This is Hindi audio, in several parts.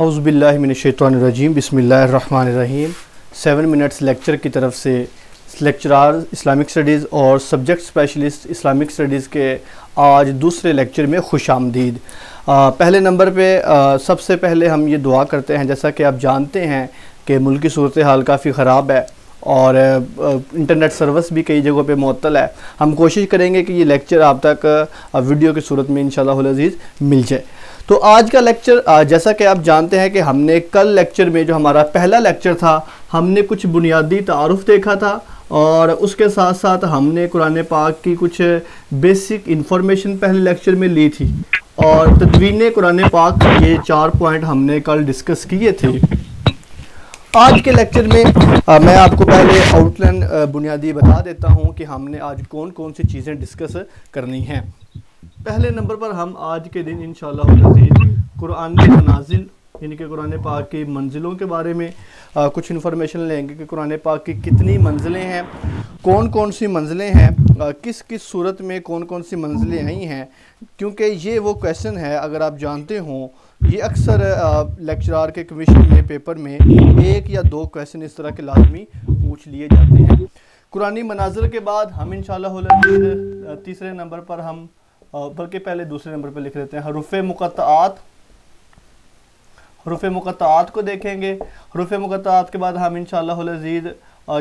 आउज़बिल्लिमिनशैतरजीम बसमीम सेवन मिनट्स लेक्चर की तरफ से लेक्चरार इस्लामिक स्टडीज़ और सब्जेक्ट स्पेशलिस्ट इस्लामिक स्टडीज़ के आज दूसरे लेक्चर में खुश आमदीद पहले नंबर पे सबसे पहले हम ये दुआ करते हैं जैसा कि आप जानते हैं कि मुल्क की सूरत हाल काफ़ी ख़राब है और इंटरनेट सर्विस भी कई जगहों पे मअतल है हम कोशिश करेंगे कि ये लेक्चर आप तक वीडियो की सूरत में इन शजीज़ मिल जाए तो आज का लेक्चर जैसा कि आप जानते हैं कि हमने कल लेक्चर में जो हमारा पहला लेक्चर था हमने कुछ बुनियादी तारफ़ देखा था और उसके साथ साथ हमने कुरान पाक की कुछ बेसिक इन्फॉर्मेशन पहले लेक्चर में ली थी और तदवीन कुरान पाक ये चार पॉइंट हमने कल डिस्कस किए थे आज के लेक्चर में आ, मैं आपको पहले आउटलाइन बुनियादी बता देता हूँ कि हमने आज कौन कौन सी चीज़ें डिस्कस करनी हैं पहले नंबर पर हम आज के दिन इन शजीद कुरान मनाजिल यानी कि कुरान पाक की मंजिलों के बारे में आ, कुछ इन्फॉर्मेशन लेंगे कि कुरान पाक की कितनी मंजिलें हैं कौन कौन सी मंजिलें हैं आ, किस किस सूरत में कौन कौन सी मंजिलें आई हैं क्योंकि ये वो क्वेश्चन है अगर आप जानते हों ये अक्सर लेक्चरार के कमीशन में पेपर में एक या दो क्वेश्चन इस तरह के लाजमी पूछ लिए जाते हैं कुरानी मनाजिल के बाद हम इन तीसरे नंबर पर हम बल्कि पहले दूसरे नंबर पे लिख लेते हैं हरूफ मुकत हरूफ मुकत को देखेंगे हरूफ मुकत के बाद हम इन शजीद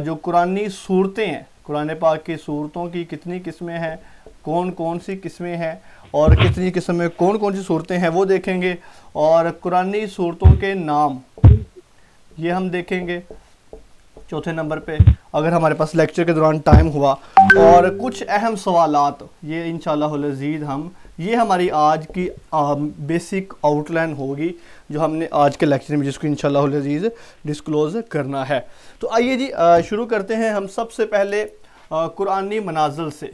जो कुरानी सूरतें हैं कुरान पाक की सूरतों की कितनी किस्में हैं कौन कौन सी किस्में हैं और कितनी किस्म में कौन कौन सी सूरतें हैं वो देखेंगे और कुरानी सूरतों के नाम ये हम देखेंगे चौथे नंबर पे अगर हमारे पास लेक्चर के दौरान टाइम हुआ और कुछ अहम सवाल ये इन शजीद हम ये हमारी आज की आ, बेसिक आउटलाइन होगी जो हमने आज के लेक्चर में जिसको इन शजीज़ डिस्क्लोज करना है तो आइए जी शुरू करते हैं हम सबसे पहले कुरानी मनाजल से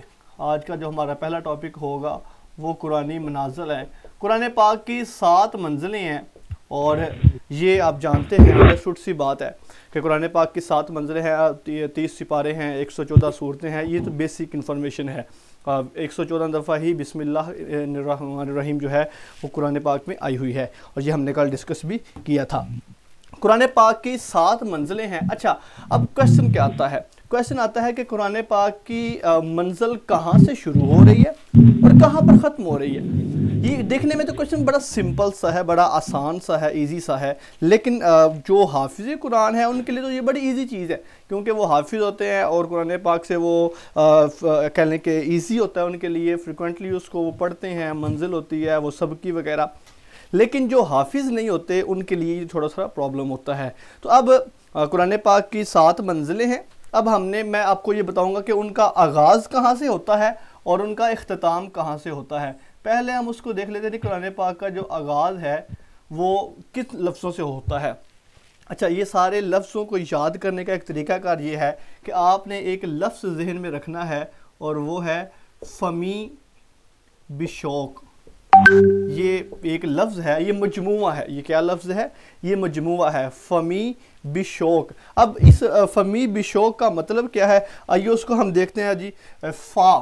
आज का जो हमारा पहला टॉपिक होगा वो कुरानी मनाजल है कुरान पाक की सात मंजिलें हैं और ये आप जानते हैं अंडरस्टूड सी बात है कि कुरान पाक की सात मंजिलें हैं तीस सिपारे हैं एक सौ चौदह सूरतें हैं ये तो बेसिक इन्फॉर्मेशन है एक सौ चौदह दफ़ा ही बिसमीम जो है वो कुरान पाक में आई हुई है और ये हमने कल डिस्कस भी किया था कुरान पाक की सात मंजिलें हैं अच्छा अब क्वेश्चन क्या आता है क्वेश्चन आता है कि कुरान पाक की मंजिल कहाँ से शुरू हो रही है और कहाँ पर ख़त्म हो रही है ये देखने में तो क्वेश्चन बड़ा सिंपल सा है बड़ा आसान सा है ईजी सा है लेकिन जो हाफिज़ कुरान है उनके लिए तो ये बड़ी ईजी चीज़ है क्योंकि वो हाफिज़ होते हैं और कुरान पाक से वो कह लें कि ईजी होता है उनके लिए फ्रिक्वेंटली उसको वो पढ़ते हैं मंजिल होती है वो सबकी वगैरह लेकिन जो हाफिज़ नहीं होते उनके लिए थोड़ा सा प्रॉब्लम होता है तो अब कुरान पाक की सात मंजिलें हैं अब हमने मैं आपको ये बताऊंगा कि उनका आगाज़ कहाँ से होता है और उनका अख्ताम कहाँ से होता है पहले हम उसको देख लेते थे कुरान पाक का जो आगाज़ है वो किस लफ्ज़ों से होता है अच्छा ये सारे लफ्ज़ों को याद करने का एक तरीक़ाकार ये है कि आपने एक लफ्ज़ जहन में रखना है और वो है फ़मी बिशोक ये एक लफ्ज़ है ये मजमू है ये क्या लफ्ज़ है ये मजमू है फ़मी बिशोक अब इस फ़मी बिशोक का मतलब क्या है आइए उसको हम देखते हैं जी फ़ा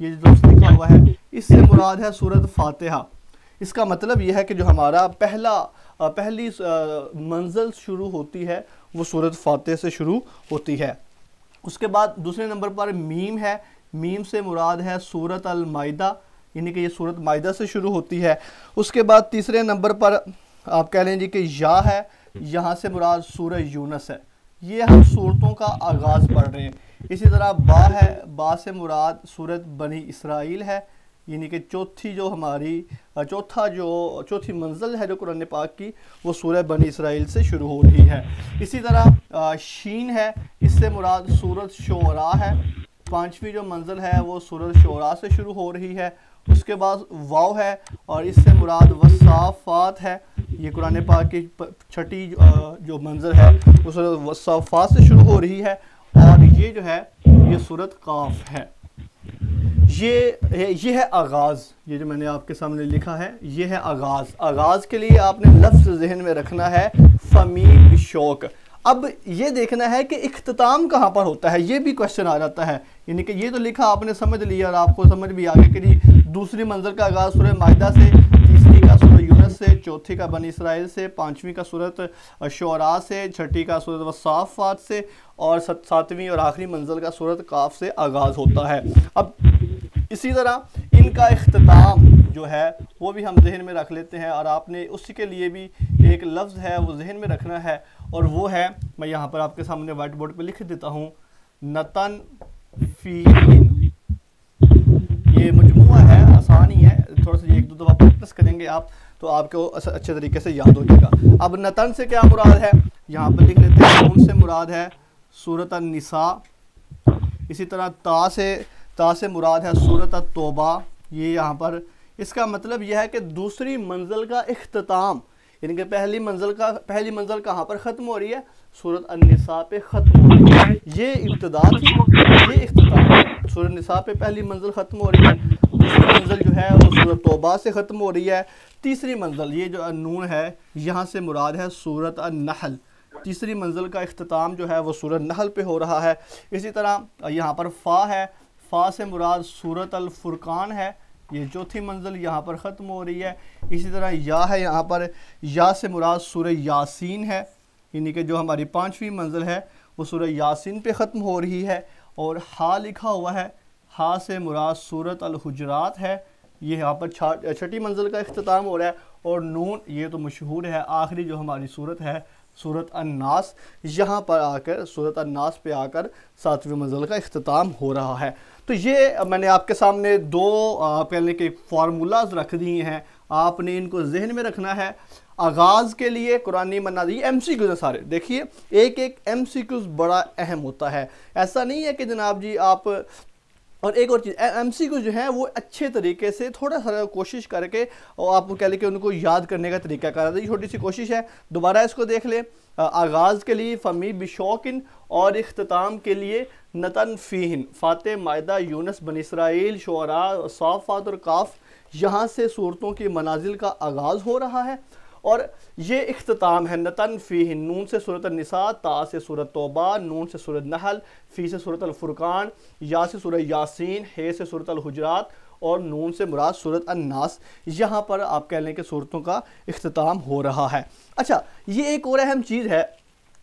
ये जो लफ्ज़ लिखा हुआ है इससे मुराद है सूरत फातिहा इसका मतलब यह है कि जो हमारा पहला पहली मंजिल शुरू होती है वो सूरत फातह से शुरू होती है उसके बाद दूसरे नंबर पर मीम है मीम से मुराद है सूरत अलमायदा यानी कि ये सूरत मायदा से शुरू होती है उसके बाद तीसरे नंबर पर आप कह लें जी कि या है यहाँ से मुराद सूरह यूनस है ये हम सूरतों का आगाज़ पढ़ रहे हैं इसी तरह बा है बा से मुराद सूरत बनी इसराइल है यानी कि चौथी जो हमारी चौथा जो चौथी मंजिल है जो कुरान पाक की वो सूर्य बन इसराइल से शुरू हो रही है इसी तरह शीन है इससे मुराद सूरत शोरा है पांचवी जो मंजिल है वो सूरत शोरा से शुरू हो रही है उसके बाद वाव है और इससे मुराद वसाफ़ात है ये कुरान पाक की छठी जो मंजिल है वो सूरत वसाफ़ात से शुरू हो रही है और ये जो है ये सूरत काफ है ये ये है आगाज़ ये जो मैंने आपके सामने लिखा है ये है आगाज़ आगाज़ के लिए आपने लफ्ज़ जहन में रखना है फमी शौक अब ये देखना है कि इख्ताम कहाँ पर होता है ये भी क्वेश्चन आ जाता है यानी कि ये तो लिखा आपने समझ लिया और आपको समझ भी आ गया कि दूसरी मंजर का आगाज़ सुरह माहिदा से तीसरी का सुरह यूनस से चौथी का बनी इसराइल से पाँचवीं का सूरत शरा से छठी का सूरत वसाफ़ात से और सातवीं और आखिरी मंजिल का सूरत काफ से आगाज़ होता है अब इसी तरह इनका अख्ताम जो है वो भी हम जहन में रख लेते हैं और आपने उसके लिए भी एक लफ्ज़ है वो जहन में रखना है और वो है मैं यहाँ पर आपके सामने वाइट बोर्ड पर लिख देता हूँ नतन फीन ये मजमू है आसान ही है थोड़ा सा एक दो दफ़ा प्रैक्टिस करेंगे आप तो आपको अच्छे तरीके से याद हो जाएगा अब नतन से क्या मुराद है यहाँ पर लिख लेते हैं कौन से मुराद है सूरत निसा इसी तरह ता से ता से मुराद है सूरत तोबा ये यहाँ पर इसका मतलब यह है कि दूसरी मंजिल का अख्ताम यानी कि पहली मंजिल का पहली मंजिल कहाँ पर ख़त्म हो रही है सूरत अनसा पे ख़त्म हो रही है ये इब्तदा थी ये अख्ताम सूरत नसा पे पहली मंजिल ख़त्म हो रही है दूसरी मंजिल जो है वो सूरत तोबा से ख़त्म हो रही है तीसरी मंजिल ये जो नून है यहाँ से मुराद है सूरत नहल तीसरी मंजिल का अख्ताम जो है वो सूरत नहल पे हो रहा है इसी तरह यहाँ पर फ़ा है फ़ा से मुराद सूरत फ़ुरक़ान है ये चौथी मंजिल यहाँ पर ख़त्म हो रही है इसी तरह या है यहाँ पर या से मुराद सूर यासीन है यानी कि जो हमारी पाँचवीं मंजिल है वो सूर यासीन पे ख़त्म हो रही है और हा लिखा हुआ है हा से मुराद सूरत अलहुजरात है ये यहाँ पर छठी मंजिल का अख्ताम हो रहा है और नून ये तो मशहूर है आखिरी जो हमारी सूरत है सूरत अन्नास यहाँ पर आकर सूरत अन्नास पे आकर सातवीं मंजिल का अख्ताम हो रहा है तो ये मैंने आपके सामने दो पहले के फार्मूलाज रख दिए हैं आपने इनको जहन में रखना है आगाज़ के लिए कुरानी मना एम सी क्यूज़ हैं सारे देखिए एक एक एम सी क्यूज़ बड़ा अहम होता है ऐसा नहीं है कि जनाब जी आप और एक और चीज़ एम सी क्यूज जो है वो अच्छे तरीके से थोड़ा सा कोशिश करके और आप कह लें कि उनको याद करने का तरीका करा था ये छोटी सी कोशिश है दोबारा इसको देख लें आगाज़ के लिए फ़मी बिशौकिन और अख्ताम के लिए नतन फ़ीन फ़ात माहा यूनस बन इसराइल शरा साफ़ात और काफ़ यहाँ से सूरतों के मनाजिल का आगाज़ हो रहा है और ये अख्ताम है नतन फ़ी नून से सूरत नसा ता से सूरत तोबा नून से सूरत नहल फ़ी से सूरत अलफ़ुरक़ान या से सूरत यासिन हे से सूरत अलहुजरात और नून से मुराद सूरत अन्नास यहाँ पर आप कह लें कि सूरतों का अख्ताम हो रहा है अच्छा ये एक और अहम चीज़ है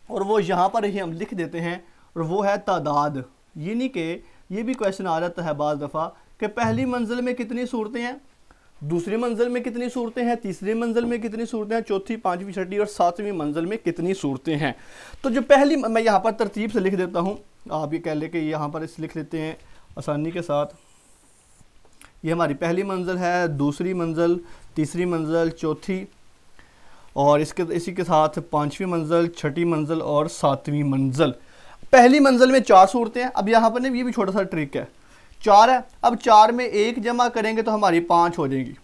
और वो यहाँ पर ही हम लिख देते हैं और वो है तादाद यानी कि ये भी क्वेश्चन आ जाता है बज़ दफ़ा कि पहली मंजिल में कितनी सूरतें हैं दूसरी मंजिल में कितनी सूरतें हैं तीसरी मंजिल में कितनी सूरतें हैं चौथी पाँचवीं छठी और सातवीं मंजिल में कितनी सूरतें हैं तो जो पहली मैं यहाँ पर तरतीब से लिख देता हूँ आप ये कह लें कि यहाँ पर इस लिख लेते हैं आसानी के साथ ये हमारी पहली मंजिल है दूसरी मंजिल तीसरी मंजिल चौथी और इसके इसी के साथ पाँचवीं मंजिल छठी मंजिल और सातवीं मंजिल पहली मंजिल में चार सूरतें हैं अब यहाँ पर ना ये भी छोटा सा ट्रिक है चार है अब चार में एक जमा करेंगे तो हमारी पाँच हो जाएगी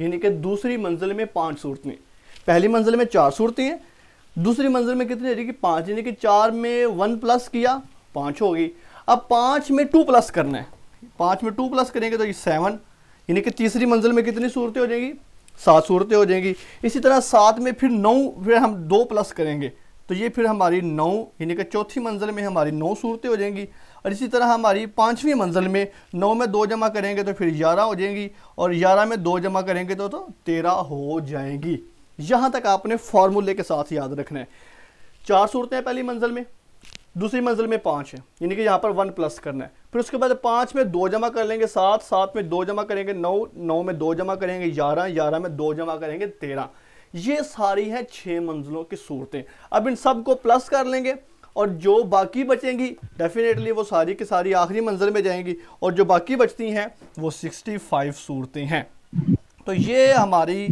यानी कि दूसरी मंजिल में पाँच सूरतें पहली मंजिल में चार सूरतें हैं दूसरी मंजिल में कितनी हो जाएगी पाँच यानी कि चार में वन प्लस किया पाँच होगी अब पाँच में टू प्लस करना है पाँच में टू प्लस करेंगे तो ये सेवन यानी कि तीसरी मंजिल में कितनी सूरतें हो जाएंगी सात सूरतें हो जाएंगी इसी तरह सात में फिर नौ फिर हम दो प्लस करेंगे तो ये फिर हमारी नौ यानी कि चौथी मंजिल में हमारी नौ सूरतें हो जाएंगी और इसी तरह हमारी पाँचवीं मंजिल में नौ में दो जमा करेंगे तो फिर ग्यारह हो जाएंगी और ग्यारह में दो जमा करेंगे तो, तो तेरह हो जाएंगी यहाँ तक आपने फार्मूले के साथ याद रखना है चार सूरतें पहली मंजिल में दूसरी मंजिल में पाँच है यानी कि यहाँ पर वन प्लस करना है फिर उसके बाद पाँच में दो जमा कर लेंगे सात सात में दो जमा करेंगे नौ नौ में दो जमा करेंगे ग्यारह ग्यारह में दो जमा करेंगे तेरह ये सारी है छः मंजिलों की सूरतें अब इन सब को प्लस कर लेंगे और जो बाकी बचेंगी डेफिनेटली वो सारी की सारी आखिरी मंजिल में जाएंगी और जो बाकी बचती हैं वो 65 सूरतें हैं तो ये हमारी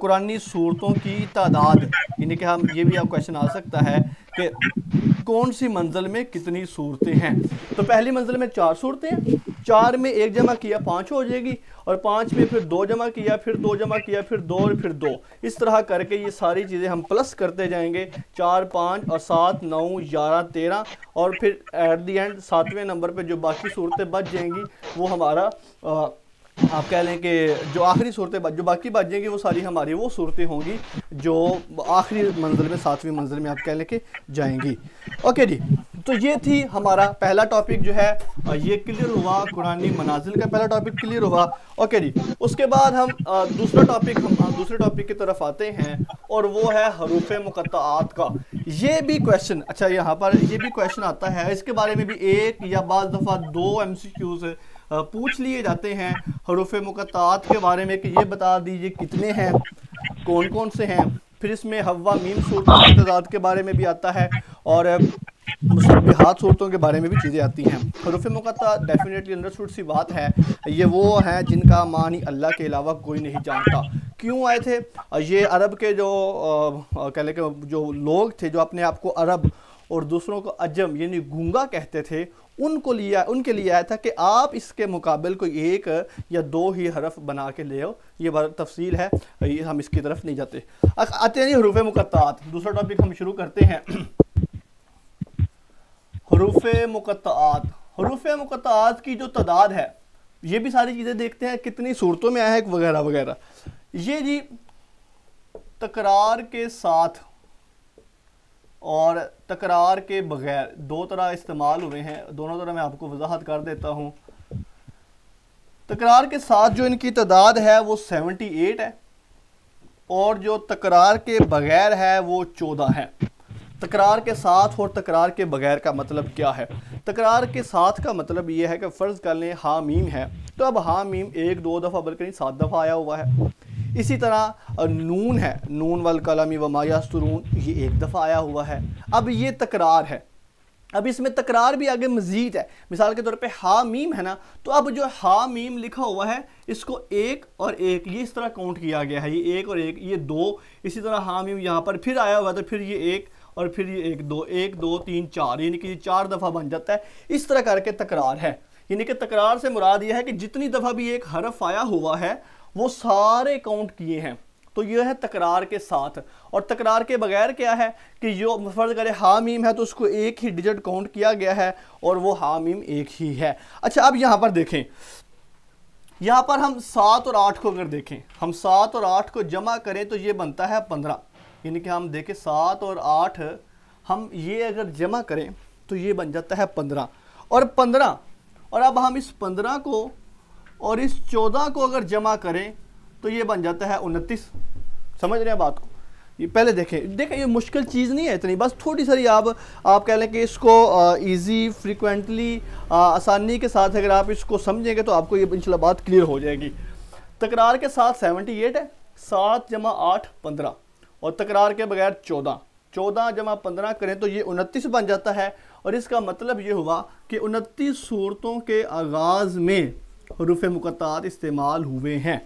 कुरानी सूरतों की तादाद यानी कि हम ये भी आप क्वेश्चन आ सकता है कि कौन सी मंजिल में कितनी सूरतें हैं तो पहली मंजिल में चार सूरतें हैं चार में एक जमा किया पाँच हो जाएगी और पाँच में फिर दो जमा किया फिर दो जमा किया फिर दो और फिर दो इस तरह करके ये सारी चीज़ें हम प्लस करते जाएंगे चार पाँच और सात नौ ग्यारह तेरह और फिर एट दी एंड सातवें नंबर पे जो बाकी सूरतें बच जाएंगी वो हमारा आ, आप कह लें कि जो आखिरी सूरतें जो बाकी बात जाएंगी वो सारी हमारी वो सूरतें होंगी जो आखिरी मंजिल में सातवीं मंजिल में आप कह लें कि जाएंगी ओके जी तो ये थी हमारा पहला टॉपिक जो है ये क्लियर हुआ कुरानी मनाजिल का पहला टॉपिक क्लियर हुआ ओके जी उसके बाद हम दूसरा टॉपिक हम दूसरे टॉपिक की तरफ आते हैं और वो है हरूफ मुकत्त का ये भी क्वेश्चन अच्छा यहाँ पर ये भी क्वेश्चन आता है इसके बारे में भी एक या बाद दफ़ा दो एम सी क्यूज़ पूछ लिए जाते हैं हरूफ मुकत के बारे में कि ये बता दीजिए कितने हैं कौन कौन से हैं फिर इसमें हवा मीम सूरत की के बारे में भी आता है और हाथ सूरतों के बारे में भी चीज़ें आती हैं हरूफ मुकता डेफिनेटली अंडरस्टूड सी बात है ये वो हैं जिनका मानी अल्लाह के अलावा कोई नहीं जानता क्यों आए थे ये अरब के जो कह लें कि जो लोग थे जो अपने आप को अरब और दूसरों को अजम यानी गूंगा कहते थे उनको लिया उनके लिए आया था कि आप इसके मुकाबले को एक या दो ही हरफ बना के ले आओ ये बात तफसील है ये हम इसकी तरफ नहीं जाते आते हैं हरूफ मुकत दूसरा टॉपिक हम शुरू करते हैं हरूफ मुकत्त हरूफ मुकत्त की जो तादाद है ये भी सारी चीज़ें देखते हैं कितनी सूरतों में आया है वगैरह वगैरह ये जी तकरार के साथ और तकरार के बगैर दो तरह इस्तेमाल हुए हैं दोनों तरह मैं आपको वजाहत कर देता हूँ तकरार के साथ जो इनकी तादाद है वो सेवेंटी एट है और जो तकरार के बगैर है वो चौदह है तकरार के साथ और तकरार के बगैर का मतलब क्या है तकरार के साथ का मतलब ये है कि फ़र्ज़ कर लें हामीम है तो अब हामीम एक दो दफ़ा बल्कि सात दफ़ा आया हुआ है इसी तरह नून है नून वल कलमी व मायास्तरून ये एक दफ़ा आया हुआ है अब ये तकरार है अब इसमें तकरार भी आगे मज़ीद है मिसाल के तौर पे हा मीम है ना तो अब जो हा मीम लिखा हुआ है इसको एक और एक ये इस तरह काउंट किया गया है ये एक और एक ये दो इसी तरह हा मीम यहाँ पर फिर आया हुआ है तो फिर ये एक और फिर ये एक दो एक दो तीन चार यानी कि ये चार दफ़ा बन जाता है इस तरह करके तकरार है यानी कि तकरार से मुराद यह है कि जितनी दफ़ा भी एक हरफ आया हुआ है वो सारे काउंट किए हैं तो ये है तकरार के साथ और तकरार के बगैर क्या है कि जो फर्ज करें हामीम है तो उसको एक ही डिजिट काउंट किया गया है और वो हामीम एक ही है अच्छा अब यहाँ पर देखें यहाँ पर हम सात और आठ को अगर देखें हम सात और आठ को जमा करें तो ये बनता है पंद्रह यानी कि हम देखें सात और आठ हम ये अगर जमा करें तो ये बन जाता है पंद्रह और पंद्रह और अब हम इस पंद्रह को और इस चौदह को अगर जमा करें तो ये बन जाता है उनतीस समझ रहे हैं बात को ये पहले देखें देखें ये मुश्किल चीज़ नहीं है इतनी बस थोड़ी सारी आप आप कह लें कि इसको इजी फ्रिक्वेंटली आसानी के साथ अगर आप इसको समझेंगे तो आपको ये इंशाल्लाह बात क्लियर हो जाएगी तकरार के साथ सेवेंटी एट है सात जमा आठ पंद्रह और तकरार के बगैर चौदह चौदह जमा पंद्रह करें तो ये उनतीस बन जाता है और इसका मतलब ये हुआ कि उनतीस सूरतों के आगाज़ में हरूफ मुकतात इस्तेमाल हुए हैं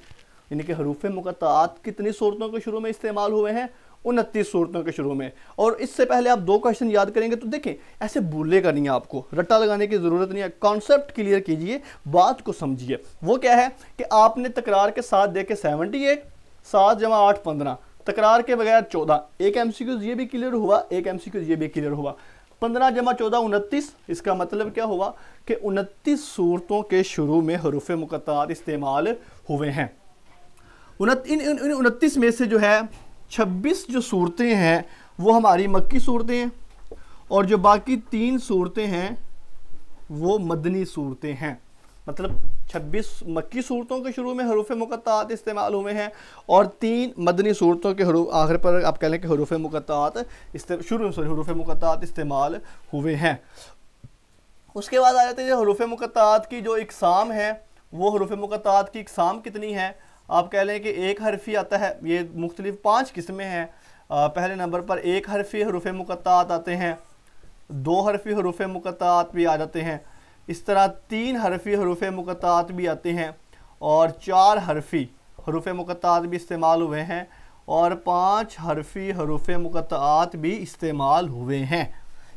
यानी कि हरूफ मुकतात कितनी सूरतों के शुरू में इस्तेमाल हुए हैं उनतीस सूरतों के शुरू में और इससे पहले आप दो क्वेश्चन याद करेंगे तो देखें ऐसे भूलेगा नहीं आपको रट्टा लगाने की ज़रूरत नहीं है कॉन्सेप्ट क्लियर कीजिए बात को समझिए वो क्या है कि आपने तकरार के साथ देखे सेवनटी एट सात जमा आठ पंद्रह तकरार के बगैर चौदह एक एम ये भी क्लियर हुआ एक एम ये भी क्लियर हुआ पंद्रह जमा चौदह उनतीस इसका मतलब क्या हुआ कि उनतीस सूरतों के शुरू में हरूफ मुकतार इस्तेमाल हुए हैं इन इन उनतीस में से जो है छब्बीस जो सूरतें हैं वो हमारी मक्की सूरतें हैं और जो बाकी तीन सूरतें हैं वो मदनी सूरतें हैं मतलब छब्बीस मक्की सूरतों के शुरू में हरूफ मुकत्त इस्तेमाल हुए हैं और तीन मदनी सूरतों के हरू आखिर पर आप कह लें कि हरूफ मुकत्त शुरू में सॉरी हरूफ मुकत्त इस्तेमाल हुए हैं उसके बाद आ जाते हैं हरूफ मुकत्त की जो इकसाम है वो हरूफ मुकत्त की इकसाम कितनी है आप कह लें कि एक हरफी आता है ये मुख्तलिफ पाँच किस्में हैं पहले नंबर पर एक हरफी हरूफ मुकत्त आते हैं दो हरफी हरूफ मुकत्त भी आ जाते हैं इस तरह तीन हरफी हरूफ मुकतात भी आते हैं और चार हरफी हरूफ मुकतात भी इस्तेमाल हुए हैं और पांच हरफी हरूफ मुकतात भी इस्तेमाल हुए हैं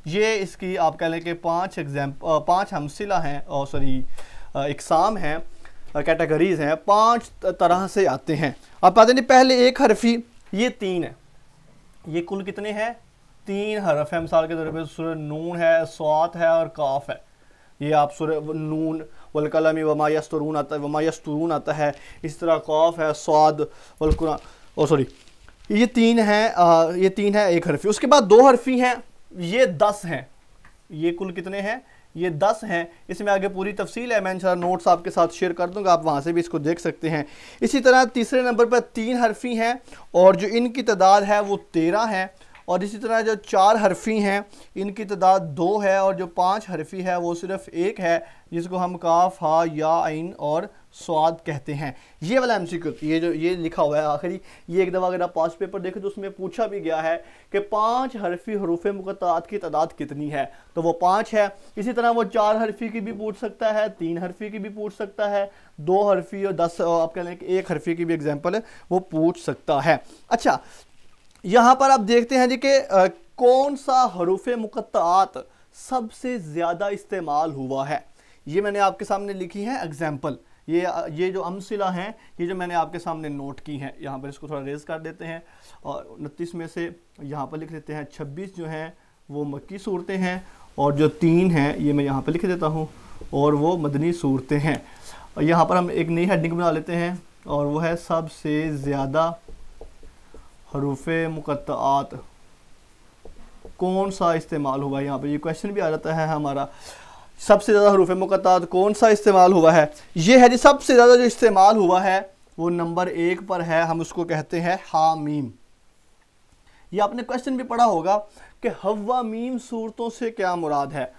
ये इसकी आप कह लें कि पाँच एग्जाम पाँच हमसिला हैं और सॉरी इकसाम हैं कैटेगरीज़ हैं पांच तरह से आते हैं आप पता नहीं पहले एक हरफी ये तीन है ये कुल कितने हैं तीन हरफ है मिसाल के तौर पर सुर नून है स्वात है और काफ है ये आप सुर नून वलकलम वमायस्तरून आता है वमायस्तरून आता है इस तरह कौफ है स्वाद वलकुरा ओ सॉरी ये तीन है ये तीन है एक हरफी उसके बाद दो हरफी हैं ये दस हैं ये कुल कितने हैं ये दस हैं इसमें आगे पूरी तफसील है मैं इन नोट्स आपके साथ शेयर कर दूंगा आप वहाँ से भी इसको देख सकते हैं इसी तरह तीसरे नंबर पर तीन हरफी हैं और जो इनकी तादाद है वो तेरह हैं और इसी तरह जो चार हरफी हैं इनकी तादाद दो है और जो पाँच हरफी है वो सिर्फ़ एक है जिसको हम काफ हा या आइन और स्वाद कहते हैं ये वाला एम ये जो ये लिखा हुआ है आखिरी ये एक दफ़ा अगर आप पास पेपर देखें तो उसमें पूछा भी गया है कि पाँच हरफी हरूफ मुकदात की तादाद कितनी है तो वो पाँच है इसी तरह वो चार हरफी की भी पूछ सकता है तीन हरफी की भी पूछ सकता है दो हरफी और दस आप कह लें कि एक हरफी की भी एग्जाम्पल वो पूछ सकता है अच्छा यहाँ पर आप देखते हैं जी कि कौन सा हरूफ मुकत्त सबसे ज़्यादा इस्तेमाल हुआ है ये मैंने आपके सामने लिखी है एग्जाम्पल ये ये जो अमसिला हैं ये जो मैंने आपके सामने नोट की हैं यहाँ पर इसको थोड़ा रेज कर देते हैं और उनतीस में से यहाँ पर लिख देते हैं छब्बीस जो हैं वो मक्की सूरतें हैं और जो तीन हैं ये मैं यहाँ पर लिख देता हूँ और वो मदनी सूरतें हैं यहाँ पर हम एक नई हेडिंग बना लेते हैं और वो है सबसे ज़्यादा हरूफ मुकत्त कौन सा इस्तेमाल हुआ है यहाँ पर ये क्वेश्चन भी आ जाता है हमारा सबसे ज़्यादा हरूफ मुकत्त कौन सा इस्तेमाल हुआ है ये है जी सबसे ज़्यादा जो इस्तेमाल हुआ है वो नंबर एक पर है हम उसको कहते हैं हामीम ये आपने क्वेश्चन भी पढ़ा होगा कि हवा मीम सूरतों से क्या मुराद है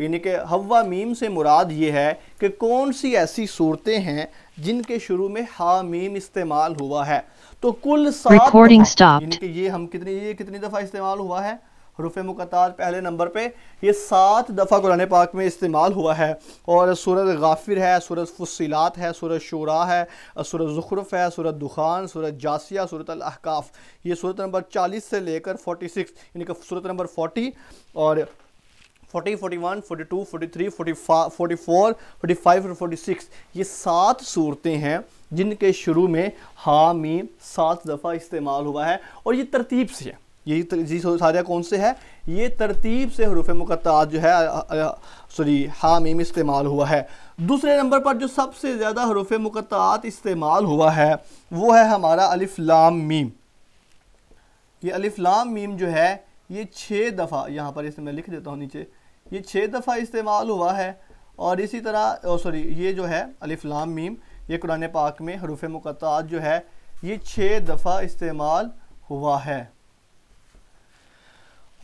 यानी कि हवा मीम से मुराद ये है कि कौन सी ऐसी सूरतें हैं जिनके शुरू में हा मीम इस्तेमाल हुआ है तो कुल सात ये हम कितनी ये कितनी दफ़ा इस्तेमाल हुआ है रुफ मुकतार पहले नंबर पे ये सात दफ़ा कुरान पाक में इस्तेमाल हुआ है और सूरत गाफिर है सूरत फसीलात है सूरत शुरा है सूरत ज़ुखरफ है सूरत दुखान सूरत जासिया सूरत अहकाफ़ ये सूरत नंबर चालीस से लेकर फोटी सिक्स यानी कि सूरत नंबर फोटी और और ये सात सूरतें हैं जिनके शुरू में हा मीम सात दफ़ा इस्तेमाल हुआ है और ये तरतीब से है यही जी सारिया कौन से है ये तरतीब से हरूफ मुकत्त जो है सॉरी हा मीम इस्तेमाल हुआ है दूसरे नंबर पर जो सबसे ज़्यादा हरूफ मुकत इस्तेमाल हुआ है वो है हमारा अलिफ लाम मीम ये अलिफ लाम मीम जो है ये छः दफ़ा यहाँ पर इसे मैं लिख देता हूँ नीचे ये छः दफ़ा इस्तेमाल हुआ है और इसी तरह सॉरी ये जो है अलिफ्लाम मीम ये कुरान पाक में हरूफ मुक़ात जो है ये छः दफ़ा इस्तेमाल हुआ है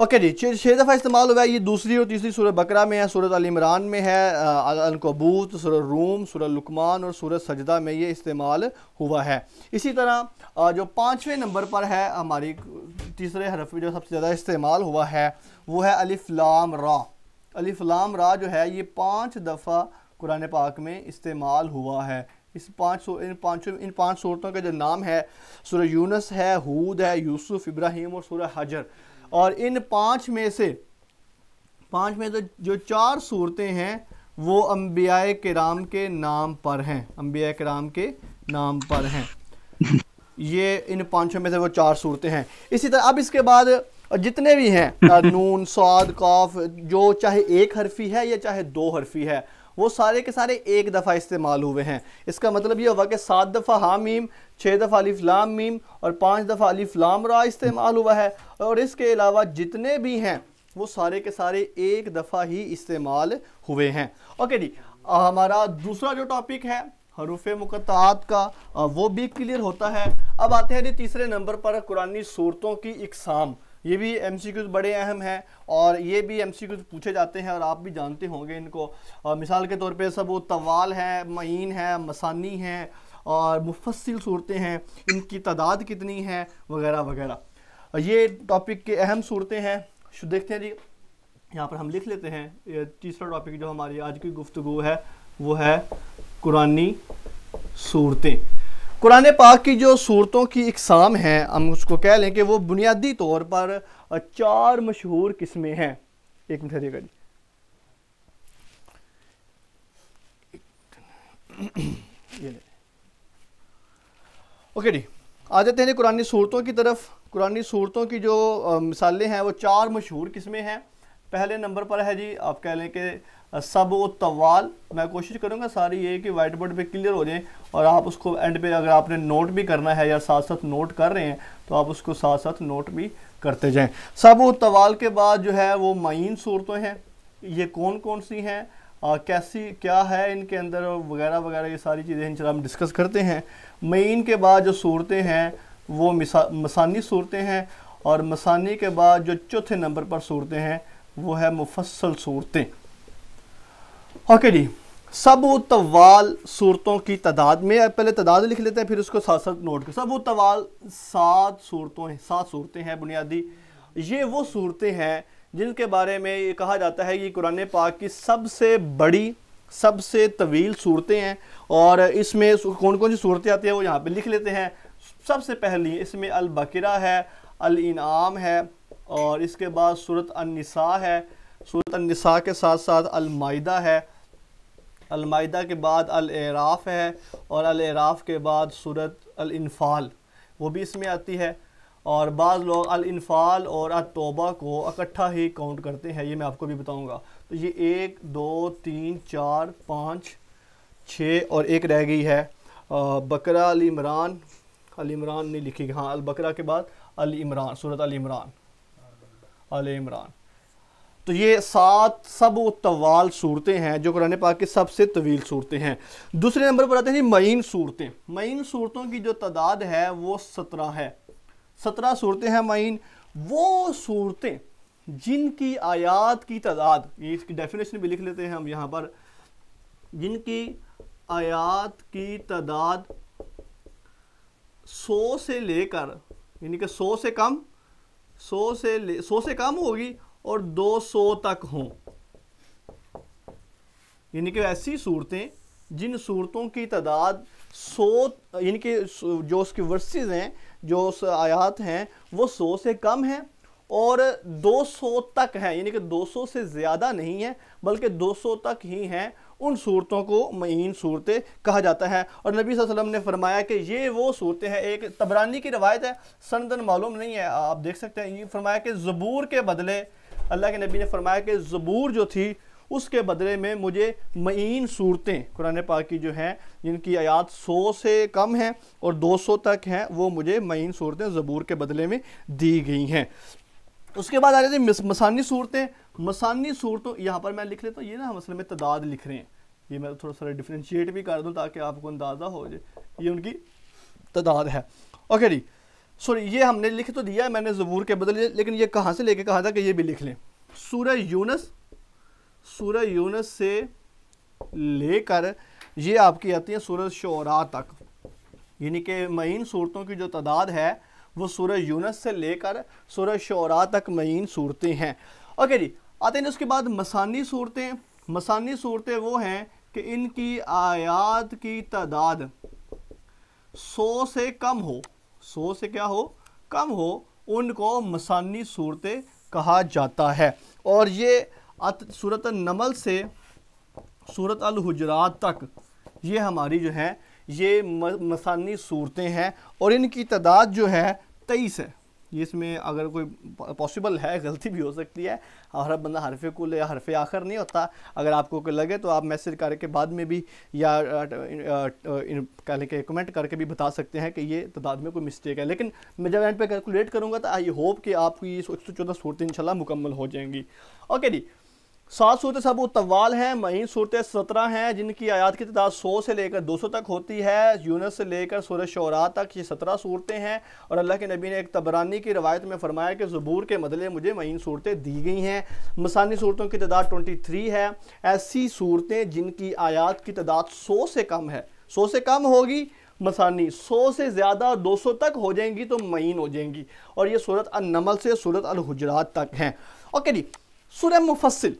ओके जी छः छः दफ़ा इस्तेमाल हुआ है ये दूसरी और तीसरी सूरत बकरा में है सूरत अल इमरान में है अलकबूत सूरत रूम सूरत लुकमान और सूरत सजदा में ये इस्तेमाल हुआ है इसी तरह जो पाँचवें नंबर पर है हमारी तीसरे हरफ जो सबसे ज़्यादा इस्तेमाल हुआ है वो है अलिफ लाम रा अलिफ लाम रा जो है ये पाँच दफ़ा कुरान पाक में इस्तेमाल हुआ है इस पांच सौ इन पाँचों इन पाँच सूरतों के जो नाम है सूर्य यूनस है हूद है यूसुफ इब्राहिम और सूर्य हजर और इन पाँच में से पाँच में से जो चार सूरतें हैं वो अम्बिया कराम के नाम पर हैं अम्बिया कराम के नाम पर हैं ये इन पाँचों में से वो चार सूरतें हैं इसी तरह अब इसके बाद जितने भी हैं नून सौद कौफ जो चाहे एक हरफी है या चाहे दो हरफी है वो सारे के सारे एक दफ़ा इस्तेमाल हुए हैं इसका मतलब ये हुआ कि सात दफ़ा हामीम मीम छः दफ़ा अलिफ लाम मीम और पाँच दफ़ा अलिफ लाम रा इस्तेमाल हुआ है और इसके अलावा जितने भी हैं वो सारे के सारे एक दफ़ा ही इस्तेमाल हुए हैं ओके जी हमारा दूसरा जो टॉपिक है हरूफ मुकत का वो भी क्लियर होता है अब आते हैं जी तीसरे नंबर पर कुरानी सूरतों की इकसाम ये भी एम बड़े अहम हैं और ये भी एम पूछे जाते हैं और आप भी जानते होंगे इनको आ, मिसाल के तौर पे सब वो तवाल है मीन है मसानी हैं और मुफसिल सूरतें हैं इनकी तादाद कितनी है वगैरह वगैरह ये टॉपिक के अहम सूरतें हैं देखते हैं जी यहाँ पर हम लिख लेते हैं तीसरा टॉपिक जो हमारी आज की गुफ्तु है वो है कुरानी सूरतें कुरान पाक की जो सूरतों की इकसाम है हम उसको कह लें कि वो बुनियादी तौर पर चार मशहूर किस्में हैं एक मिनट देखा जी ओके जी आ जाते हैं कुरानी सूरतों की तरफ कुरानी सूरतों की जो मिसालें हैं वो चार मशहूर किस्में हैं पहले नंबर पर है जी आप कह लें कि सब तवाल मैं कोशिश करूँगा सारी ये कि वाइट बोर्ड पे क्लियर हो जाए और आप उसको एंड पे अगर आपने नोट भी करना है या साथ साथ नोट कर रहे हैं तो आप उसको साथ साथ नोट भी करते जाएं सब तवाल के बाद जो है वो मईन सूरतें हैं ये कौन कौन सी हैं कैसी क्या है इनके अंदर वगैरह वगैरह ये सारी चीज़ें इन हम डिस्कस करते हैं मईन के बाद जो सूरतें हैं वो मसानी सूरतें हैं और मसानी के बाद जो चौथे नंबर पर सूरतें हैं वो है मुफसल सूरतें ओके जी सब तवाल सूरतों की तादाद में पहले तादाद लिख लेते हैं फिर उसको साथ साथ नोट कर सब तवाल सात सूरतों हैं सात सूरतें हैं बुनियादी ये वो सूरतें हैं जिनके बारे में ये कहा जाता है कि कुरान पाक की सबसे बड़ी सबसे तवील सूरतें हैं और इसमें कौन कौन सी सूरतें आती हैं वो यहाँ पे लिख लेते हैं सबसे पहली इसमें अलबकर है अल इनाम है और इसके बाद सूरत अनसा है सूरत अनसा के साथ साथ अलमायदा है अलमायदा के बाद अलराफ़ है और अलराफ़ के बाद सूरत अनफाल वो भी इसमें आती है और बाज़ लोग अनफाल और तोबा को इकट्ठा ही काउंट करते हैं ये मैं आपको भी बताऊंगा तो ये एक दो तीन चार पाँच छः और एक रह गई है बकरा अल इमरान अल इमरान ने लिखी हाँ अल बकरा के बाद अल इमरान सूरत अल इमरान आल इमरान तो ये सात सब तवाल सूरतें हैं जो कुरान पाक की सबसे तवील सूरतें हैं दूसरे नंबर पर आते हैं जी मईन सूरतें मईन सूरतों की जो तादाद है वो सत्रह है सत्रह सूरतें हैं मईन वो सूरतें जिनकी आयात की तादाद ये इसकी डेफिनेशन भी लिख लेते हैं हम यहाँ पर जिनकी आयात की तादाद सौ से लेकर यानी कि सौ से कम सौ से सौ से कम होगी और दो सौ तक हों यानी कि ऐसी सूरतें जिन सूरतों की तादाद सौ यानी कि जो उसकी वर्सेस हैं जो उस आयात हैं वो सौ से कम हैं और 200 तक हैं यानी कि 200 से ज़्यादा नहीं है बल्कि 200 तक ही हैं उन सूरतों को मीन सूरतें कहा जाता है और नबी वसल्लम ने फरमाया कि ये वो सूरतें हैं एक तबरानी की रवायत है सनदन मालूम नहीं है आप देख सकते हैं ये फरमाया कि ज़बूर के बदले अल्लाह के नबी ने फरमाया कि ज़बूर जो थी उसके बदले में मुझे मीन सूरतें कुरान पाक की जो हैं जिनकी आयात सौ से कम हैं और दो सौ तक हैं वो मुझे मीन सूरतें ज़बूर के बदले में दी गई हैं उसके बाद आ जाती मसानी सूरतें मसानी सूरतों यहाँ पर मैं लिख लेता हूँ ये ना हम असल में तदाद लिख रहे हैं ये मैं थोड़ा सा डिफ्रेंशिएट भी कर दूँ ताकि आपको अंदाज़ा हो जाए ये उनकी तदाद है ओके जी सॉरी ये हमने लिख तो दिया है मैंने जबूर के बदले लेकिन ये कहाँ से लेके कहा था कि ये भी लिख लें सूर्य यूनस सूर्य यूनस से लेकर ये आपकी आती है सूरज शरा तक यानी कि मीन सूरतों की जो तादाद है वो सूरज यूनस से लेकर सूर्य शरा तक मीन सूरतें हैं ओके जी आते हैं उसके बाद मसानी सूरतें मसानी सूरतें वो हैं कि इनकी आयात की तादाद सौ से कम हो सौ से क्या हो कम हो उनको मसानी सूरतें कहा जाता है और ये सूरत नमल से सूरत अल हुजरात तक ये हमारी जो है ये मसानी सूरतें हैं और इनकी तादाद जो है तेईस है इसमें अगर कोई पॉसिबल है गलती भी हो सकती है और हर बंदा हरफे को ले हरफे आखिर नहीं होता अगर आपको कोई लगे तो आप मैसेज करके बाद में भी या कह लेके कमेंट करके भी बता सकते हैं कि ये तो बाद में कोई मिस्टेक है लेकिन मैं जब एंड पे कैलकुलेट करूँगा तो आई होप कि आपकी एक सौ चौदह सूरत इंशाल्लाह मुकम्मल हो जाएंगी ओके जी सात सूरत सब तवाल हैं महीन सूरत सत्रह हैं जिनकी आयात की तादाद सौ से लेकर दो सौ तक होती है यूनस से लेकर सूरज शौरा तक ये सत्रह सूरतें हैं और अल्लाह के नबी ने एक तबरानी की रवायत में फरमाया कि जबूर के बदले मुझे महीन सूरतें दी गई हैं मसानी सूरतों की तादाद ट्वेंटी थ्री है ऐसी सूरतें जिनकी आयात की तादाद सौ से कम है सौ से कम होगी मसानी सौ से ज़्यादा दो सौ तक हो जाएंगी तो महीन हो जाएंगी और ये सूरत अनमल नमल से सूरत अल हुजरात तक हैं ओके जी सूर्य मुफसिल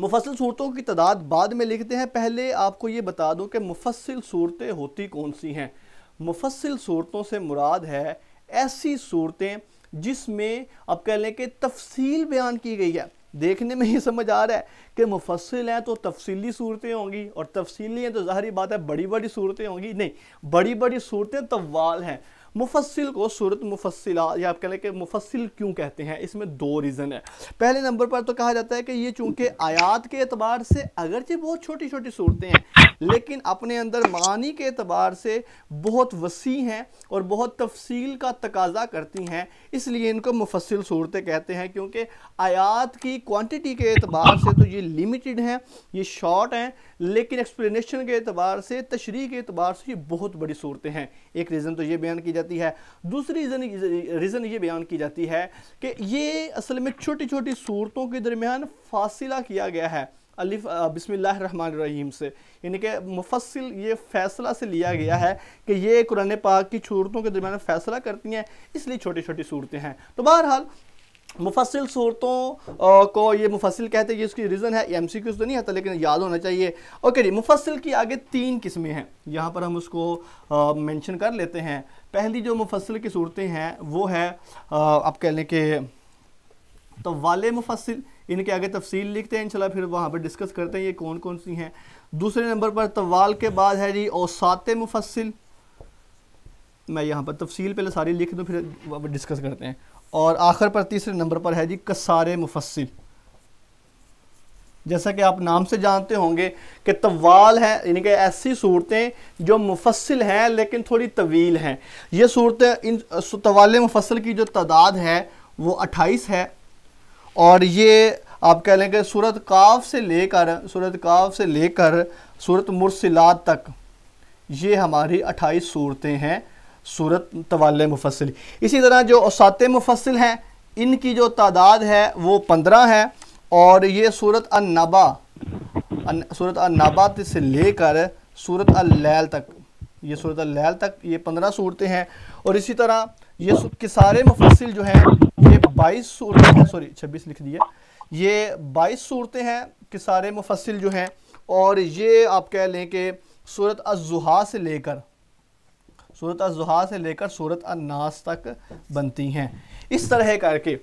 मुफसल सूरतों की तादाद बाद में लिखते हैं पहले आपको ये बता दूँ कि मुफसल सूरतें होती कौन सी हैं मुफसल सूरतों से मुराद है ऐसी सूरतें जिसमें आप कह लें कि तफसील बयान की गई है देखने में ये समझ आ रहा है कि मुफसल हैं तो तफसीली सूरतें होंगी और तफसीली हैं तो ज़ाहरी बात है बड़ी बड़ी सूरतें होंगी नहीं बड़ी बड़ी सूरतें तवाल हैं मुफसिल को सूरत मुफस्सिला या आप कह लें कि मुफसिल क्यों कहते हैं इसमें दो रीज़न है पहले नंबर पर तो कहा जाता है कि ये चूँकि आयात के अतबार से अगरचे बहुत छोटी छोटी सूरतें हैं लेकिन अपने अंदर मानी के अतबार से बहुत वसी हैं और बहुत तफसील का तकाजा करती हैं इसलिए इनको मुफसल सूरतें कहते हैं क्योंकि आयात की क्वान्टिटी के अतबार से तो ये लिमिटेड हैं ये शॉर्ट हैं लेकिन एक्सप्लेशन के अतबार से तशरी के अतबार से ये बहुत बड़ी सूरतें हैं एक रीज़न तो ये बयान की जाती है दूसरी रीज़न रीज़न ये बयान की जाती है कि ये असल में छोटी छोटी सूरतों के दरमियान फासिला किया गया है अलिफ बिसमीम से यानी कि मुफसल ये फ़ैसला से लिया गया है कि ये कुरान पाक की सूरतों के दरमियान फ़ैसला करती हैं इसलिए छोटी छोटी सूरतें हैं तो बहरहाल मुफसल सूरतों को ये मुफसल कहते हैं ये उसकी रीज़न है एम सी क्यूज़ तो नहीं आता लेकिन याद होना चाहिए ओके जी मुफसल की आगे तीन किस्में हैं यहाँ पर हम उसको मैंशन कर लेते हैं पहली जो मुफसल की सूरतें हैं वो है आप कह लें कि तो वाले मुफसल इनके आगे तफसील लिखते हैं इनशाला फिर वहाँ पर डिस्कस करते हैं ये कौन कौन सी हैं दूसरे नंबर पर तवाल के बाद है जी औसात मुफसल मैं यहाँ पर तफसील पहले सारी लिख दूँ फिर वहाँ पर डिस्कस करते हैं और आखिर पर तीसरे नंबर पर है जी कसार मुफसल जैसा कि आप नाम से जानते होंगे कि तवाल हैं यानी कि ऐसी सूरतें जो मुफसल हैं लेकिन थोड़ी तवील हैं ये सूरतें इन तवाल मुफसल की जो तादाद है वो अट्ठाईस है और ये आप कह लें कि सूरत काफ से लेकर सूरत काफ से लेकर सूरत मुरसिलात तक ये हमारी अट्ठाईस सूरतें हैं सूरत तवाल मुफसल इसी तरह जो उसात मुफसल हैं इनकी जो तादाद है वो पंद्रह है और ये सूरत अनबा सूरत अनबा से लेकर सूरत अल तक ये सूरत अल तक ये पंद्रह सूरतें हैं और इसी तरह ये के सारे मुफसिल जो हैं ये बाईस सूरतें हैं सॉरी छब्बीस लिख दिए ये बाईस सूरतें हैं कि सारे मुफसिल जो हैं और ये आप कह लें कि सूरत अजुहा से लेकर सूरत अजुहा से लेकर सूरत अन्नास तक बनती हैं इस तरह करके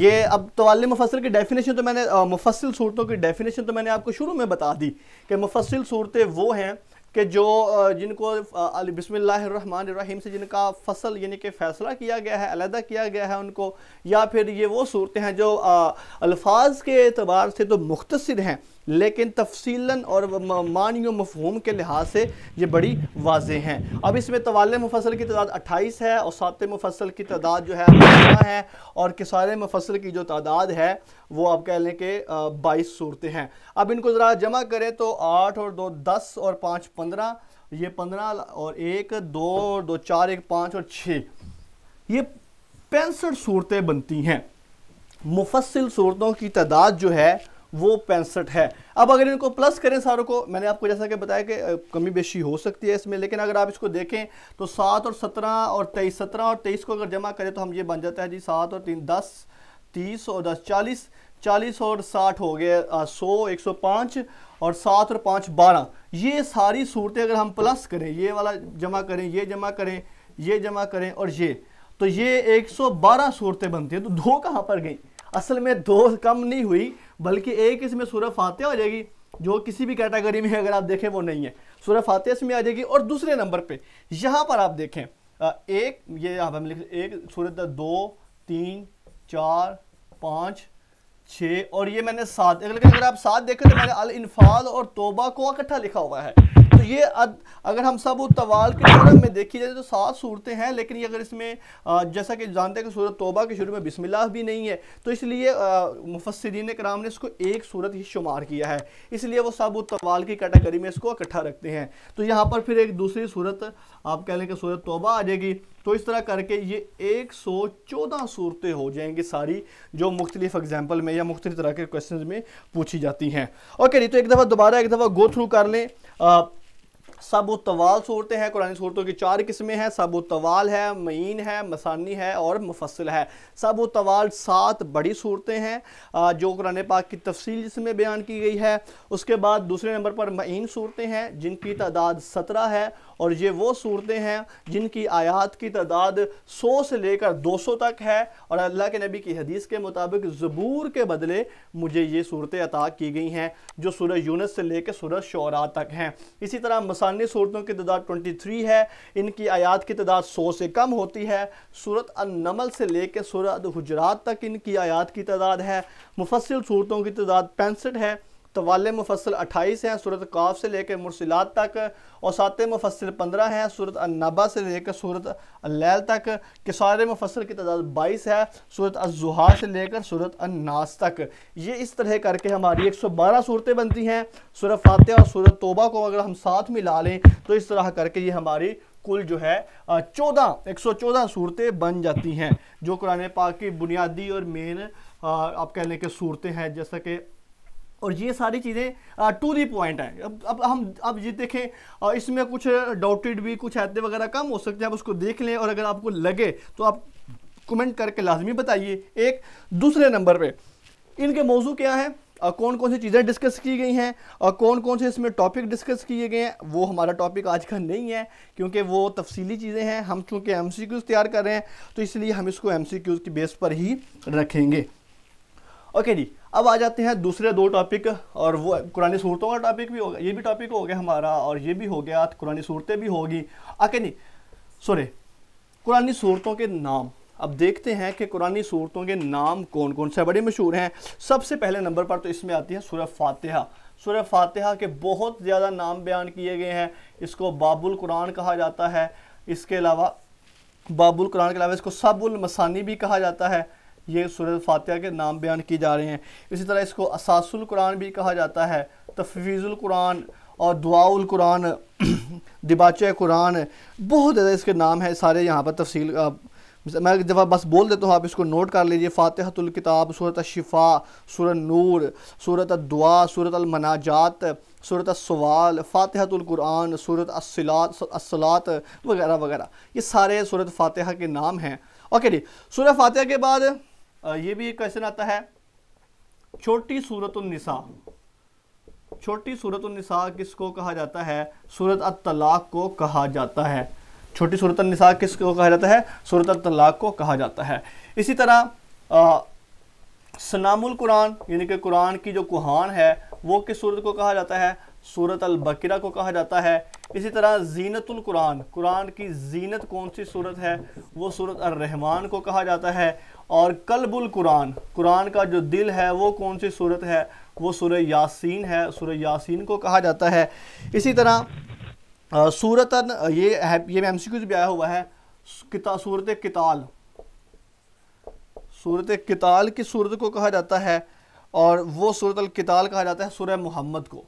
ये अब तवाल मुफसल की डेफिनेशन तो मैंने मुफसल सूरतों की डेफिनेशन तो मैंने आपको शुरू में बता दी कि मुफसल सूरतें वो हैं कि जो जिनको बिसमीम से जिनका फसल यानी कि फ़ैसला किया गया है अलहदा किया गया है उनको या फिर ये वो सूरतें हैं जो अल्फाज के अतबार से तो मुख्तर हैं लेकिन तफसीला और मानियो मफहूम के लिहाज से ये बड़ी वाज हैं अब इसमें तवाल मुफसल की तादाद अट्ठाईस है और सात मुफसल की तादाद जो है है और किसान मुफसल की जो तादाद है वो आप कह लें कि बाईस सूरतें हैं अब इनको ज़रा जमा करें तो आठ और दो दस और पाँच पंद्रह ये पंद्रह और एक दो और दो चार एक पाँच और छः ये पैंसठ सूरतें बनती हैं मुफसल सूरतों की तादाद जो है वो पैंसठ है अब अगर इनको प्लस करें सारों को मैंने आपको जैसा कि बताया कि कमी बेशी हो सकती है इसमें लेकिन अगर आप इसको देखें तो सात और सत्रह और तेईस सत्रह और तेईस को अगर जमा करें तो हम ये बन जाता है जी सात और तीन दस तीस और दस चालीस चालीस और साठ हो गए सौ एक सौ पाँच और सात और पाँच बारह ये सारी सूरतें अगर हम प्लस करें ये वाला जमा करें ये जमा करें ये जमा करें और ये तो ये 112 सूरतें बनती हैं तो दो कहाँ पर गई असल में दो कम नहीं हुई बल्कि एक इसमें सूरह फातह आ जाएगी जो किसी भी कैटेगरी में अगर आप देखें वो नहीं है सूरह फातह इसमें आ जाएगी और दूसरे नंबर पे यहाँ पर आप देखें एक ये आप हम लिख एक सूरत दो तीन चार पाँच छः और ये मैंने सात अगर आप सात देखें तो मैंने अल इनफाल और तोबा को इकट्ठा लिखा हुआ है ये अद, अगर हम सब तवाल के सूरत में देखी जाए तो सात सूरतें हैं लेकिन ये अगर इसमें जैसा कि जानते हैं कि सूरत तोबा के शुरू में बिस्मिल्लाह भी नहीं है तो इसलिए मुफसरीन कराम ने इसको एक सूरत ही शुमार किया है इसलिए वो सब तवाल की कैटेगरी में इसको इकट्ठा रखते हैं तो यहाँ पर फिर एक दूसरी सूरत आप कह लें कि सूरत तोबा आ जाएगी तो इस तरह करके ये 114 सूरतें हो जाएंगी सारी जो मुख्तलिफ एग्जाम्पल में या मुख्तलिफ तरह के क्वेश्चन में पूछी जाती हैं ओके नहीं तो एक दफ़ा दोबारा एक दफ़ा गो थ्रू कर लें सब तवाल सूरतें हैं कुरानी सूरतों की चार किस्में हैं सब तवाल है मीन है मसानी है और मुफसल है सब तवाल सात बड़ी सूरतें हैं जो कुरान पाक की तफसील जिसमें बयान की गई है उसके बाद दूसरे नंबर पर मीन सूरतें हैं जिनकी तादाद सत्रह है और ये वो सूरतें हैं जिनकी आयात की तादाद 100 से लेकर 200 तक है और अल्लाह के नबी की हदीस के मुताबिक ज़बूर के बदले मुझे ये सूरतें अता की गई हैं जो सूरह यूनस से लेकर सूरह शरा तक हैं इसी तरह मसानी सूरतों की तादाद 23 है इनकी आयात की तादाद 100 से कम होती है सूरत अनमल से लेकर सूरत हजरात तक इनकी आयात की तादाद है मुफसल सूरतों की तादाद पैंसठ है तवाल मुफसल अट्ठाईस हैं सूरत काफ से लेकर मुरसिलात तक सात मुफसल पंद्रह हैं सूरत अनबा से लेकर सूरत अल तक सारे मुफसल की तादाद बाईस है सूरत अजुहा से लेकर सूरत अनास तक ये इस तरह करके हमारी एक सौ बारह सूरतें बनती हैं सूरत फातह और सूरत तोबा को अगर हम साथ में ला लें तो इस तरह करके ये हमारी कुल जो है चौदह एक सौ चौदह सूरतें बन जाती हैं जो कुरान पाक की बुनियादी और मेन आप कह लें कि सूरतें हैं जैसा कि और ये सारी चीज़ें टू दी पॉइंट हैं अब अब हम अब ये देखें इसमें कुछ डाउटेड भी कुछ आते वगैरह कम हो सकते हैं आप उसको देख लें और अगर आपको लगे तो आप कमेंट करके लाजमी बताइए एक दूसरे नंबर पे इनके मौजू क्या है आ, कौन कौन सी चीज़ें डिस्कस की गई हैं और कौन कौन से इसमें टॉपिक डिस्कस किए गए हैं वो हमारा टॉपिक आज का नहीं है क्योंकि वो तफसीली चीज़ें हैं हम चूँकि एम तैयार कर रहे हैं तो इसलिए हम इसको एम की बेस पर ही रखेंगे ओके जी अब आ जाते हैं दूसरे दो टॉपिक और वो कुरानी सूरतों का टॉपिक भी होगा ये भी टॉपिक हो गया हमारा और ये भी हो गया कुरानी तो सूरतें भी होगी आके नहीं सॉरी कुरानी सूरतों के नाम अब देखते हैं कि कुरानी सूरतों के नाम कौन कौन से बड़े मशहूर हैं सबसे पहले नंबर पर तो इसमें आती है सूर्य फातहा सूर्य फातहा के बहुत ज़्यादा नाम बयान किए गए हैं इसको बाबुल कुरान कहा जाता है इसके अलावा बाबुल कुरान के अलावा इसको सबुलमसानी मसानी भी कहा जाता है ये सूरत फातिहा के नाम बयान किए जा रहे हैं इसी तरह इसको असासुल कुरान भी कहा जाता है तफवीज़ुल कुरान और दुआउल कुरान दिबाचे कुरान बहुत ज़्यादा इसके नाम है सारे यहाँ पर तफसील मैं जब आप बस बोल देता हूँ आप इसको नोट कर लीजिए फ़ातहतुल किताब सूरत शिफा सूरत नूर सूरत दुआ सूरत अलमनाजात सूरत सवाल फ़ातहतुल कुरान सूरत असलात असलात वगैरह वगैरह ये सारे सूरत फातिहा के नाम हैं ओके जी सूरह फातिहा के बाद ये भी एक क्वेश्चन आता है छोटी सूरत निसा छोटी सूरत निसा किसको कहा जाता है सूरत अतलाक को कहा जाता है छोटी सूरत निसा किसको कहा जाता है सूरत तलाक को कहा जाता है इसी तरह सनामुल कुरान यानी कि कुरान की जो कुहान है वो किस सूरत को कहा जाता है सूरत अल बकरा को कहा जाता है इसी तरह जीनतुल कुरान कुरान की जीनत कौन सी सूरत है वो सूरत अर रहमान को कहा जाता है और कलबुल कुरान कुरान का जो दिल है वो कौन सी सूरत है वो सूर्य यासीन है सुर यासीन को कहा जाता है इसी तरह सूरत ये है ये एम सी भी आया हुआ है किता सूरत किताल सूरत किताल की सूरत को कहा जाता है और वो सूरत किताल कहा जाता है सूर्य मोहम्मद को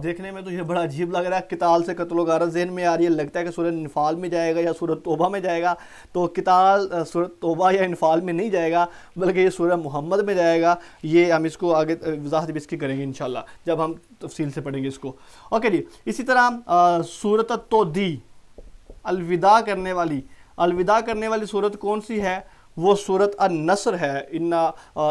देखने में तो ये बड़ा अजीब लग रहा है किताल से कतलो गारा जहन में आ रही है लगता है कि सूरत इनफाल में जाएगा या सूरत तोबा में जाएगा तो किताल सूरत तोबा या इनफाल में नहीं जाएगा बल्कि ये सूरत मोहम्मद में जाएगा ये हम इसको आगे वजाहत भी इसकी करेंगे इन जब हम तफसील से पढ़ेंगे इसको ओके जी इसी तरह सूरत तो दी अलविदा करने वाली अलविदा करने वाली सूरत कौन सी है वो सूरत अन नसर है इन्ना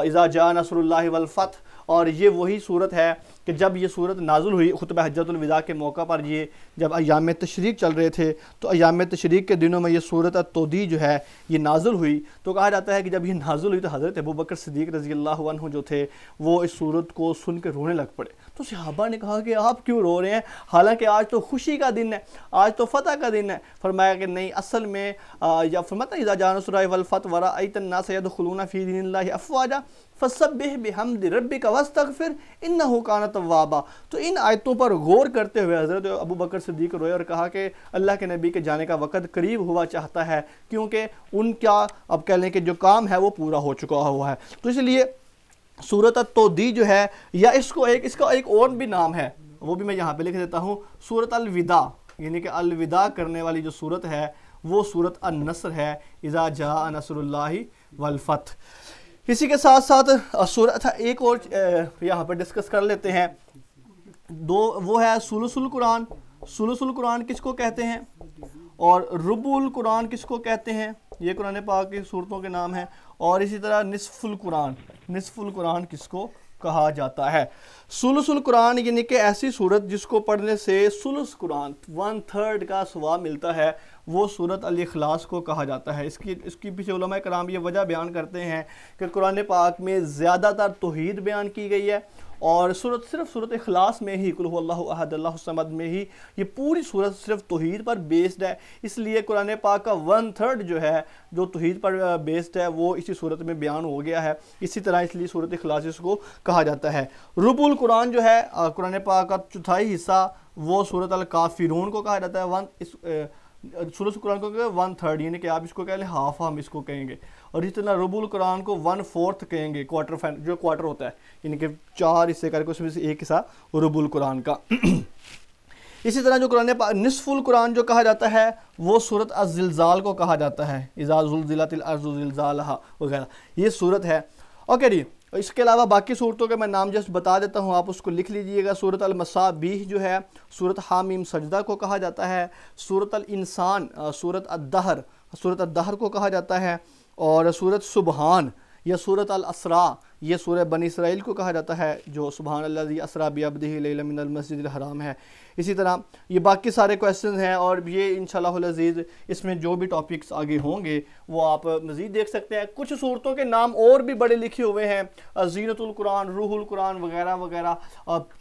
इज़ा जा नसरुल्ला वलफ़त और ये वही सूरत है कि जब ये सूरत नाजुल हुई खुतब हजरतलविदा के मौका पर ये जब अयाम तशरीक चल रहे थे तो अयाम तशरीक के दिनों में ये सूरत तोदी जो है ये नाजुल हुई तो कहा जाता है कि जब ये नाजुल हुई तो हज़रत अबू बकर सदीक रज़ी अल्लाह जो थे वो इस सूरत को सुन के रोने लग पड़े तो सिहाबा ने कहा कि आप क्यों रो रहे हैं हालांकि आज तो खुशी का दिन है आज तो फ़तह का दिन है फरमाया कि नहीं असल में आ, या फरमाता जान जानसरफ़त वरा तन्ना सैद खलूना फ़ी दिन अफवाजा फसब बेहमद रब का फिर इन हुकानत तवाबा तो, तो इन आयतों पर गौर करते हुए हज़रत अबू बकर सिद्दीक रोए और कहा कि अल्लाह के नबी के जाने का वक़्त करीब हुआ चाहता है क्योंकि उनका अब कह लें कि जो काम है वो पूरा हो चुका हुआ है तो इसलिए सूरत तोदी जो है या इसको एक इसका एक और भी नाम है वो भी मैं यहाँ पे लिख देता हूँ सूरत अलविदा यानी कि अलविदा करने वाली जो सूरत है वो सूरत अनसर है इज़ा जा नसरुल्लाही वलफ़त इसी के साथ साथ सूरत एक और यहाँ पर डिस्कस कर लेते हैं दो वो है सुलसल कुरान सुलसल कुरान किसको कहते हैं और रुबुल कुरान किसको कहते हैं ये कुरान पाक की सूरतों के नाम हैं और इसी तरह निसफुल कुरान निसफुल कुरान किसको कहा जाता है सुलुसुल कुरान यानी कि ऐसी सूरत जिसको पढ़ने से सुलस कुरान वन थर्ड का स्वाब मिलता है वो सूरत अल अखलास को कहा जाता है इसकी इसकी पीछे उलमा कराम ये वजह बयान करते हैं कि कुरान पाक में ज़्यादातर तोहद बयान की गई है और सूरत सिर्फ सूरत अखलास में ही कुल्लाहदमद में ही ये पूरी सूरत सिर्फ तोहद पर बेस्ड है इसलिए कुरान पाक का वन थर्ड जो है जो तोहद पर बेस्ड है वो इसी सूरत में बयान हो गया है इसी तरह इसलिए सूरत अखलास इसको कहा जाता है रुबुल कुरान जो है कुरान पाक का चौथाई हिस्सा वो सूरत अल काफिरून को कहा जाता है वन इस सूरज कुरान को कहेंगे वन थर्ड यानी कि आप इसको कह लें हाफ हम इसको कहेंगे और इस तरह रबुल कुरान को वन फोर्थ कहेंगे क्वार्टर फाइन जो क्वार्टर होता है यानी कि चार हिस्से करके उसमें से एक हिस्सा रबुल कुरान का इसी तरह जो कुरान नसफुल कुरान जो कहा जाता है वो सूरत अजिलजाल को कहा जाता है इजाजुलजिलातिलजालहा वगैरह ये सूरत है ओके जी इसके अलावा बाकी सूरतों के मैं नाम जस्ट बता देता हूँ आप उसको लिख लीजिएगा सूरत बीह जो है सूरत हामीम सजदा को कहा जाता है सूरत अल इंसान सूरत अदहर सूरत अदहर को कहा जाता है और सूरत सुबहान या सूरत असरा ये सूरत बन इसराइल को कहा जाता है जो सुबहान अल्लाजी असरा बियाबदी मिनल मस्जिद हराम है इसी तरह ये बाकी सारे क्वेश्चन हैं और ये इन अजीज़ इसमें जो भी टॉपिक्स आगे होंगे वो आप मज़ीद देख सकते हैं कुछ सूरतों के नाम और भी बड़े लिखे हुए हैं जीनतुल्कुरान रूहुल्कुरान वगैरह वगैरह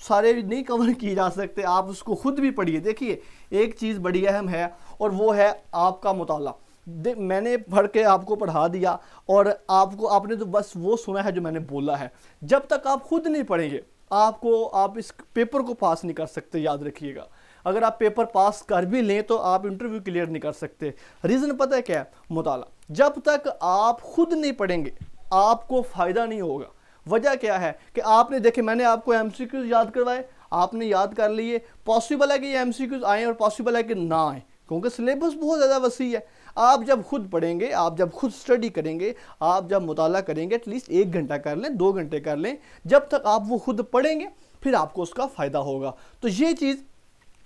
सारे नहीं कवर किए जा सकते आप उसको खुद भी पढ़िए देखिए एक चीज़ बड़ी अहम है और वो है आपका मताल मैंने पढ़ के आपको पढ़ा दिया और आपको आपने तो बस वो सुना है जो मैंने बोला है जब तक आप खुद नहीं पढ़ेंगे आपको आप इस पेपर को पास नहीं कर सकते याद रखिएगा अगर आप पेपर पास कर भी लें तो आप इंटरव्यू क्लियर नहीं कर सकते रीज़न पता है क्या है मुताला जब तक आप खुद नहीं पढ़ेंगे आपको फ़ायदा नहीं होगा वजह क्या है कि आपने देखे मैंने आपको एम याद करवाए आपने याद कर लिए पॉसिबल है कि ये एम आए और पॉसिबल है कि ना आए क्योंकि सिलेबस बहुत ज़्यादा वसी है आप जब खुद पढ़ेंगे आप जब खुद स्टडी करेंगे आप जब मुताला करेंगे एटलीस्ट एक घंटा कर लें दो घंटे कर लें जब तक आप वो खुद पढ़ेंगे फिर आपको उसका फ़ायदा होगा तो ये चीज़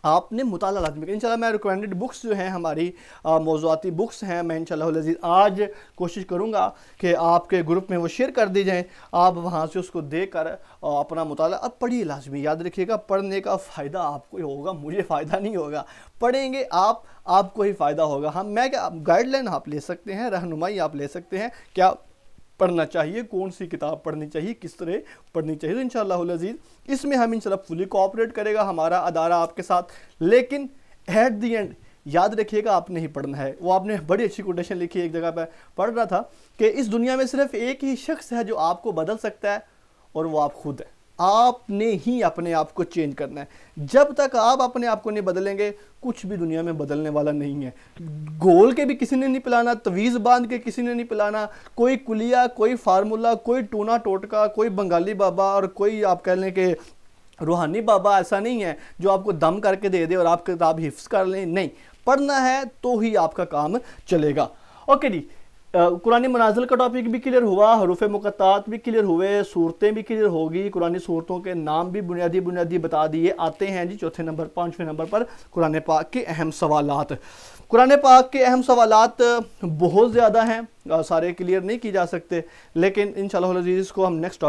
आपने मुताल लाजमी कर इनशाला मैं रिकमेंडेड बुक्स जो हैं हमारी मौजूदी बुक्स हैं मैं इनशालाजी लजीज आज कोशिश करूँगा कि आपके ग्रुप में वो शेयर कर दी जाएँ आप वहाँ से उसको देख कर अपना मुताल अब पढ़िए लाजमी याद रखिएगा पढ़ने का फ़ायदा आपको ही होगा मुझे फ़ायदा नहीं होगा पढ़ेंगे आप आपको ही फ़ायदा होगा हम मैं क्या गाइडलाइन आप ले सकते हैं रहनुमाई आप ले सकते हैं क्या पढ़ना चाहिए कौन सी किताब पढ़नी चाहिए किस तरह पढ़नी चाहिए तो इन अजीज़ इसमें हम इन फुली कोऑपरेट करेगा हमारा अदारा आपके साथ लेकिन एट दी एंड याद रखिएगा आपने ही पढ़ना है वो आपने बड़ी अच्छी कोटेशन लिखी एक जगह पर पढ़ रहा था कि इस दुनिया में सिर्फ एक ही शख्स है जो आपको बदल सकता है और वो आप खुद हैं आपने ही अपने आप को चेंज करना है जब तक आप अपने आप को नहीं बदलेंगे कुछ भी दुनिया में बदलने वाला नहीं है गोल के भी किसी ने नहीं पिलाना तवीज़ बांध के किसी ने नहीं पिलाना कोई कुलिया कोई फार्मूला कोई टूना टोटका कोई बंगाली बाबा और कोई आप कह लें कि रूहानी बाबा ऐसा नहीं है जो आपको दम करके दे दे और आप किताब हिफ्स कर लें नहीं पढ़ना है तो ही आपका काम चलेगा ओके जी कुरानी मनाजिल का टॉपिक भी क्लियर हुआ हरूफ मुकतात भी क्लियर हुए सूरतें भी क्लियर होगी कुरानी सूरतों के नाम भी बुनियादी बुनियादी बता दिए आते हैं जी चौथे नंबर पाँचवें नंबर पर कुरान पाक के अहम सवालत कुरान पाक के अहम सवालत बहुत ज़्यादा हैं सारे क्लियर नहीं किए जा सकते लेकिन इन शजीज़ को हम नेक्स्ट